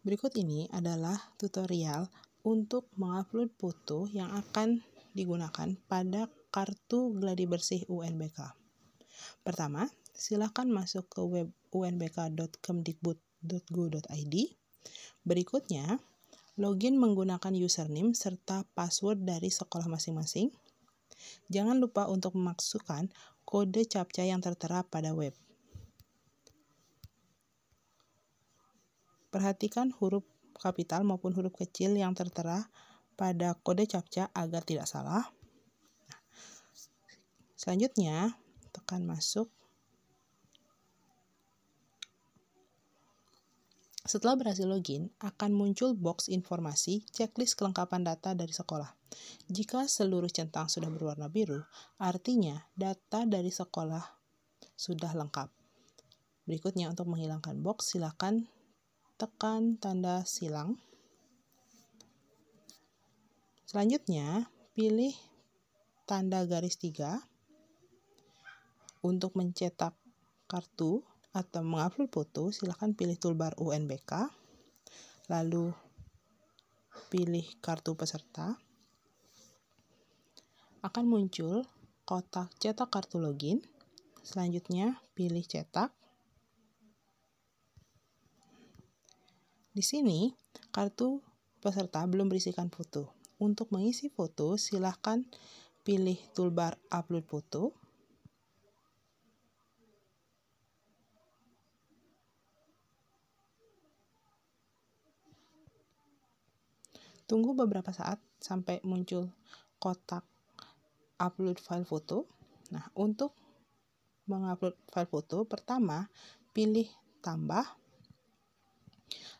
Berikut ini adalah tutorial untuk mengupload foto yang akan digunakan pada kartu gladi bersih UNBK. Pertama, silakan masuk ke web unbk.kemdikbud.go.id. Berikutnya, login menggunakan username serta password dari sekolah masing-masing. Jangan lupa untuk memasukkan kode CAPTCHA yang tertera pada web. Perhatikan huruf kapital maupun huruf kecil yang tertera pada kode captcha agar tidak salah. selanjutnya, tekan masuk. Setelah berhasil login, akan muncul box informasi checklist kelengkapan data dari sekolah. Jika seluruh centang sudah berwarna biru, artinya data dari sekolah sudah lengkap. Berikutnya untuk menghilangkan box, silakan tekan tanda silang. Selanjutnya, pilih tanda garis tiga untuk mencetak kartu atau mengupload foto, silakan pilih toolbar UNBK, lalu pilih kartu peserta. Akan muncul kotak cetak kartu login. Selanjutnya, pilih cetak. Di sini, kartu peserta belum berisikan foto. Untuk mengisi foto, silahkan pilih toolbar upload foto. Tunggu beberapa saat sampai muncul kotak upload file foto. Nah, untuk mengupload file foto, pertama pilih tambah,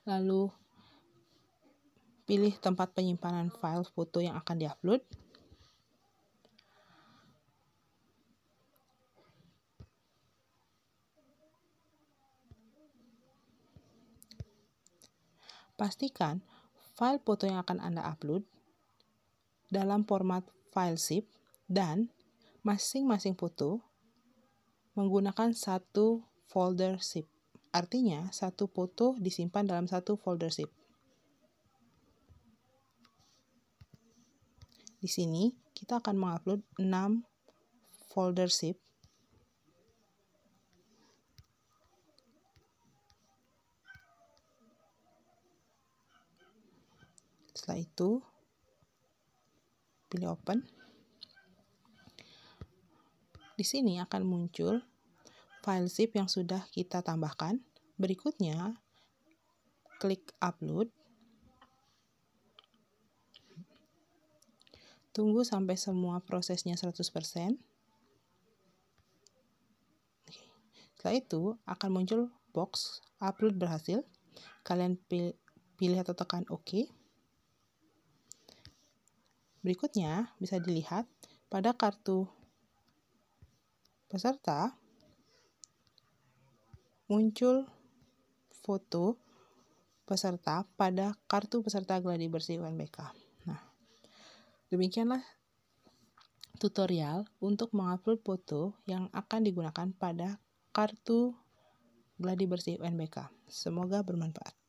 lalu pilih tempat penyimpanan file foto yang akan diupload. Pastikan file foto yang akan Anda upload dalam format file zip dan masing-masing foto menggunakan satu folder zip. Artinya, satu foto disimpan dalam satu folder zip. Di sini, kita akan mengupload 6 folder zip setelah itu pilih open di sini akan muncul file zip yang sudah kita tambahkan. Berikutnya, klik upload. Tunggu sampai semua prosesnya 100%. Setelah itu, akan muncul box upload berhasil. Kalian pilih atau tekan OK. Berikutnya, bisa dilihat pada kartu peserta muncul foto peserta pada kartu peserta gladi bersih UNBK. Nah, demikianlah tutorial untuk mengupload foto yang akan digunakan pada kartu gladi bersih UNBK. Semoga bermanfaat.